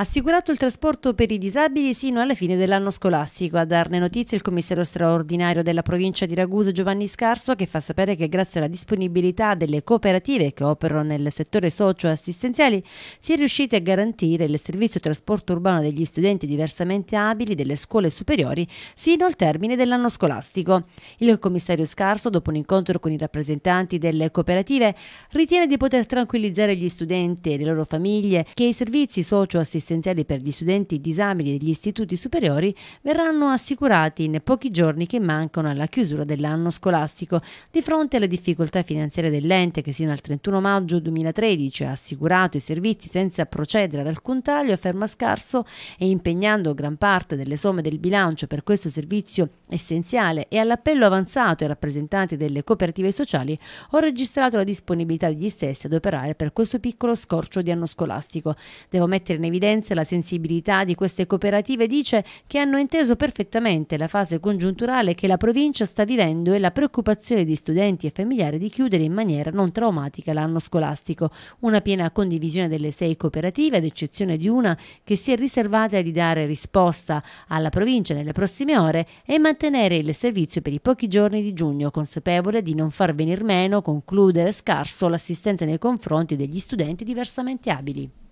assicurato il trasporto per i disabili sino alla fine dell'anno scolastico. A darne notizie il commissario straordinario della provincia di Ragusa Giovanni Scarso che fa sapere che grazie alla disponibilità delle cooperative che operano nel settore socio assistenziali si è riusciti a garantire il servizio trasporto urbano degli studenti diversamente abili delle scuole superiori sino al termine dell'anno scolastico. Il commissario Scarso, dopo un incontro con i rappresentanti delle cooperative, ritiene di poter tranquillizzare gli studenti e le loro famiglie che i servizi socio-assistenziali assistenziali per gli studenti disabili degli istituti superiori verranno assicurati nei pochi giorni che mancano alla chiusura dell'anno scolastico. Di fronte alle difficoltà finanziarie dell'ente che sino al 31 maggio 2013 ha assicurato i servizi senza procedere ad alcun taglio, ferma scarso e impegnando gran parte delle somme del bilancio per questo servizio essenziale e all'appello avanzato ai rappresentanti delle cooperative sociali, ho registrato la disponibilità degli stessi ad operare per questo piccolo scorcio di anno scolastico. Devo mettere in evidenza competenze e la sensibilità di queste cooperative dice che hanno inteso perfettamente la fase congiunturale che la provincia sta vivendo e la preoccupazione di studenti e familiari di chiudere in maniera non traumatica l'anno scolastico. Una piena condivisione delle sei cooperative, ad eccezione di una che si è riservata di dare risposta alla provincia nelle prossime ore e mantenere il servizio per i pochi giorni di giugno, consapevole di non far venir meno, concludere scarso l'assistenza nei confronti degli studenti diversamente abili.